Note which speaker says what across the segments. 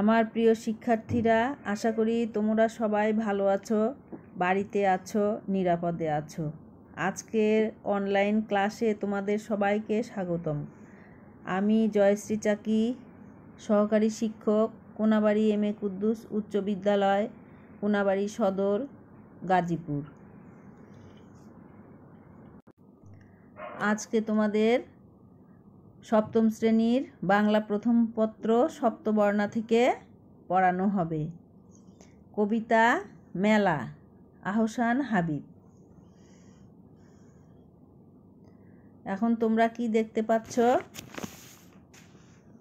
Speaker 1: আমার প্রিয় শিক্ষার্থীরা আশা করি তোমরা সবাই ভালো আছো বাড়িতে আছো নিরাপদে আছো আজকের অনলাইন ক্লাসে তোমাদের সবাইকে স্বাগতম আমি জয়শ্রী চাকি সহকারী শিক্ষক কোনাবাড়ি এম এ কুদ্দুস উচ্চ বিদ্যালয় কোনাবাড়ি সদর গাজীপুর আজকে তোমাদের সপ্তম শ্রেণীর বাংলা প্রথম পত্র সপ্তবর্ণা থেকে পড়ানো হবে কবিতা মেলা আহসান হাবিব এখন তোমরা কি দেখতে পাচ্ছ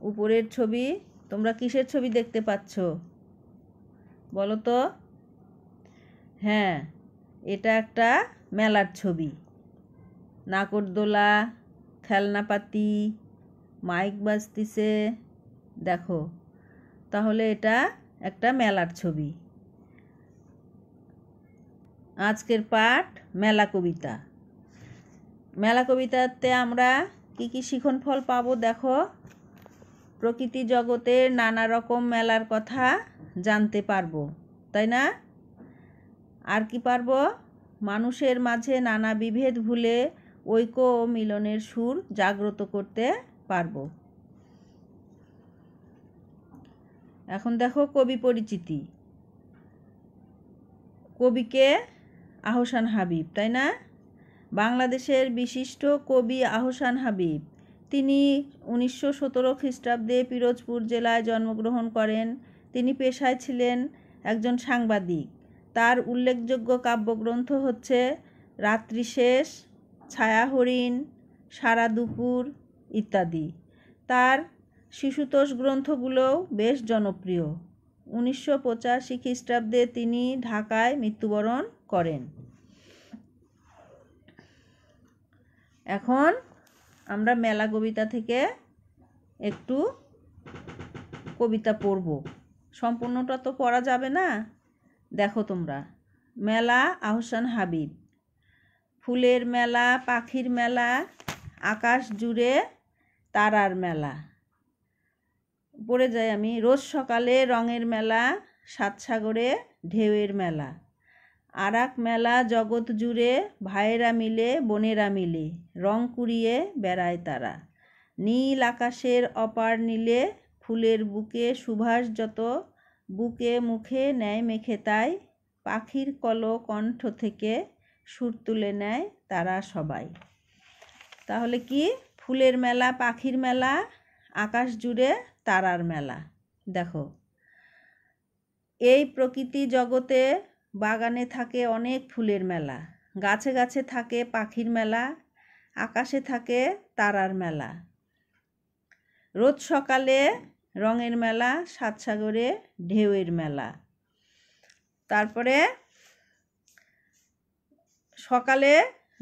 Speaker 1: উপরের ছবি তোমরা কিসের ছবি দেখতে পাচ্ছ বলো তো হ্যাঁ এটা একটা মেলার ছবি নাকরদোলা খেলনাপাতি মাইক বাজতিছে দেখো তাহলে এটা একটা মেলার ছবি আজকের পাঠ মেলা কবিতা মেলা কবিতাতে আমরা কি কি শিখন ফল পাবো দেখো প্রকৃতি জগতের নানা রকম মেলার কথা জানতে পারবো তাই না আর কি পারবো মানুষের মাঝে নানা বিভেদ ভুলে ঐক্য ও মিলনের সুর জাগ্রত করতে পারবো এখন দেখো কবি পরিচিতি কবিকে আহসান হাবিব তাই না বাংলাদেশের বিশিষ্ট কবি আহসান হাবিব তিনি উনিশশো সতেরো খ্রিস্টাব্দে পিরোজপুর জেলায় জন্মগ্রহণ করেন তিনি পেশায় ছিলেন একজন সাংবাদিক তার উল্লেখযোগ্য কাব্যগ্রন্থ হচ্ছে রাত্রিশেষ ছায়া হরিণ সারা দুপুর ইত্যাদি তার শিশুতোষ গ্রন্থগুলোও বেশ জনপ্রিয় উনিশশো পঁচাশি খ্রিস্টাব্দে তিনি ঢাকায় মৃত্যুবরণ করেন এখন আমরা মেলা কবিতা থেকে একটু কবিতা পড়ব সম্পূর্ণটা তো পড়া যাবে না দেখো তোমরা মেলা আহসান হাবিব ফুলের মেলা পাখির মেলা আকাশ জুড়ে তারার মেলা পড়ে যাই আমি রোজ সকালে রঙের মেলা সাতসাগরে ঢেউয়ের মেলা আর মেলা জগৎ জুড়ে ভাইয়েরা মিলে বোনেরা মিলে রং কুড়িয়ে বেড়ায় তারা নীল আকাশের অপার নীলে ফুলের বুকে সুভাষ যত বুকে মুখে নেয় মেখে তাই পাখির কল কণ্ঠ থেকে সুর তুলে নেয় তারা সবাই তাহলে কি ফুলের মেলা পাখির মেলা আকাশ জুড়ে তারার মেলা দেখো এই প্রকৃতি জগতে বাগানে থাকে অনেক ফুলের মেলা গাছে গাছে থাকে পাখির মেলা আকাশে থাকে তারার মেলা রোজ সকালে রঙের মেলা সাতসাগরে ঢেউয়ের মেলা তারপরে সকালে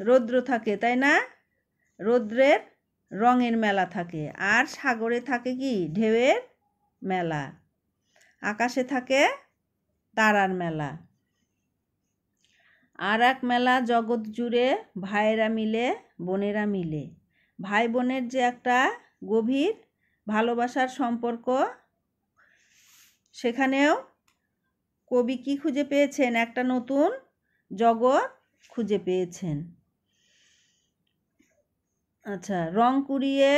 Speaker 1: রৌদ্র থাকে তাই না রৌদ্রের রঙের মেলা থাকে আর সাগরে থাকে কি ঢেউয়ের মেলা আকাশে থাকে তারার মেলা আর এক মেলা জগৎ জুড়ে ভাইয়েরা মিলে বোনেরা মিলে ভাই বোনের যে একটা গভীর ভালোবাসার সম্পর্ক সেখানেও কবি কি খুঁজে পেয়েছেন একটা নতুন জগৎ খুঁজে পেয়েছেন আচ্ছা রং কুড়িয়ে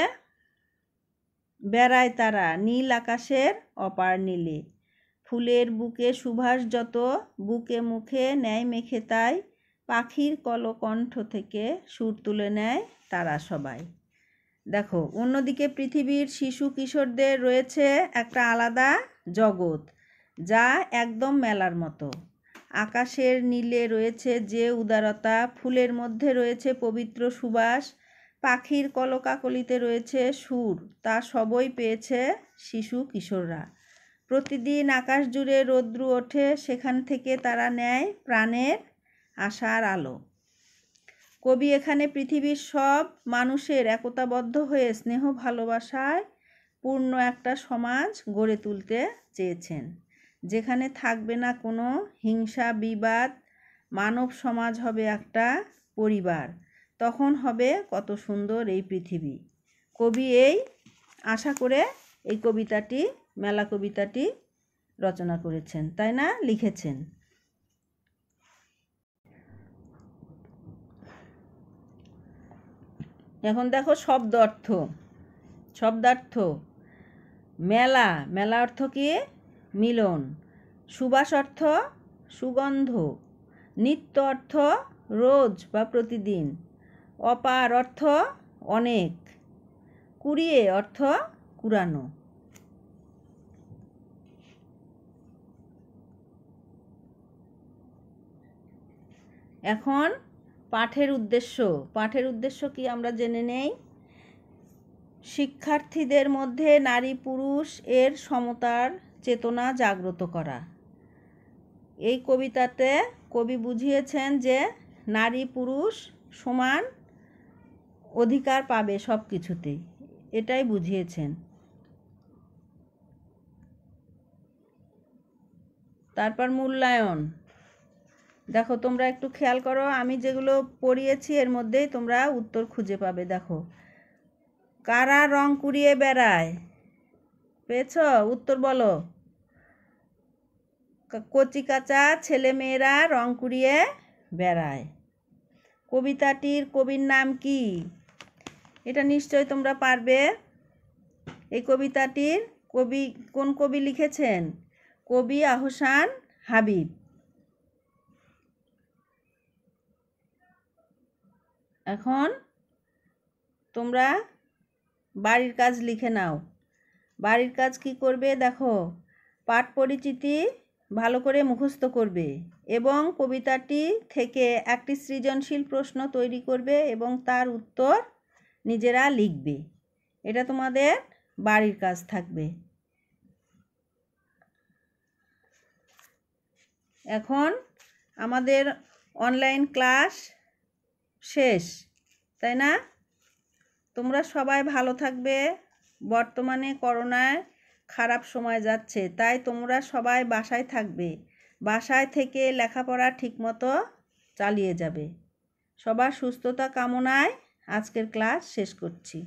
Speaker 1: বেড়ায় তারা নীল আকাশের অপার নীলে ফুলের বুকে সুভাষ যত বুকে মুখে নেয় মেখে তাই পাখির কলকণ্ঠ থেকে সুর তুলে নেয় তারা সবাই দেখো অন্যদিকে পৃথিবীর শিশু কিশোরদের রয়েছে একটা আলাদা জগৎ যা একদম মেলার মতো আকাশের নীলে রয়েছে যে উদারতা ফুলের মধ্যে রয়েছে পবিত্র সুবাস পাখির কলকাকলিতে রয়েছে সুর তা সবই পেয়েছে শিশু কিশোররা প্রতিদিন আকাশ জুড়ে রৌদ্রু ওঠে সেখান থেকে তারা নেয় প্রাণের আশার আলো কবি এখানে পৃথিবীর সব মানুষের একতাবদ্ধ হয়ে স্নেহ ভালোবাসায় পূর্ণ একটা সমাজ গড়ে তুলতে চেয়েছেন যেখানে থাকবে না কোনো হিংসা বিবাদ মানব সমাজ হবে একটা পরিবার তখন হবে কত সুন্দর এই পৃথিবী কবি এই আশা করে এই কবিতাটি মেলা কবিতাটি রচনা করেছেন তাই না লিখেছেন এখন দেখো শব্দ অর্থ শব্দার্থ মেলা মেলা অর্থ কি মিলন সুবাস অর্থ সুগন্ধ নিত্য অর্থ রোজ বা প্রতিদিন অপার অর্থ অনেক কুড়িয়ে অর্থ কুড়ানো এখন পাঠের উদ্দেশ্য পাঠের উদ্দেশ্য কি আমরা জেনে নেই শিক্ষার্থীদের মধ্যে নারী পুরুষ এর সমতার চেতনা জাগ্রত করা এই কবিতাতে কবি বুঝিয়েছেন যে নারী পুরুষ সমান অধিকার পাবে সব কিছুতে এটাই বুঝিয়েছেন তারপর মূল্যায়ন দেখো তোমরা একটু খেয়াল করো আমি যেগুলো পড়িয়েছি এর মধ্যেই তোমরা উত্তর খুঁজে পাবে দেখো কারা রং কুড়িয়ে বেড়ায় পেয়েছ উত্তর বলো কচিকাচা ছেলেমেয়েরা রং কুড়িয়ে বেড়ায় কবিতাটির কবির নাম কি এটা নিশ্চয় তোমরা পারবে এই কবিতাটির কবি কোন কবি লিখেছেন কবি আহসান হাবিব এখন তোমরা বাড়ির কাজ লিখে নাও বাড়ির কাজ কি করবে দেখো পাঠ পরিচিতি ভালো করে মুখস্থ করবে এবং কবিতাটি থেকে একটি সৃজনশীল প্রশ্ন তৈরি করবে এবং তার উত্তর নিজেরা লিখবে এটা তোমাদের বাড়ির কাজ থাকবে এখন আমাদের অনলাইন ক্লাস শেষ তাই না তোমরা সবাই ভালো থাকবে বর্তমানে করোনায় খারাপ সময় যাচ্ছে তাই তোমরা সবাই বাসায় থাকবে বাসায় থেকে লেখাপড়া ঠিকমতো চালিয়ে যাবে সবার সুস্থতা কামনায় আজকের ক্লাস শেষ করছি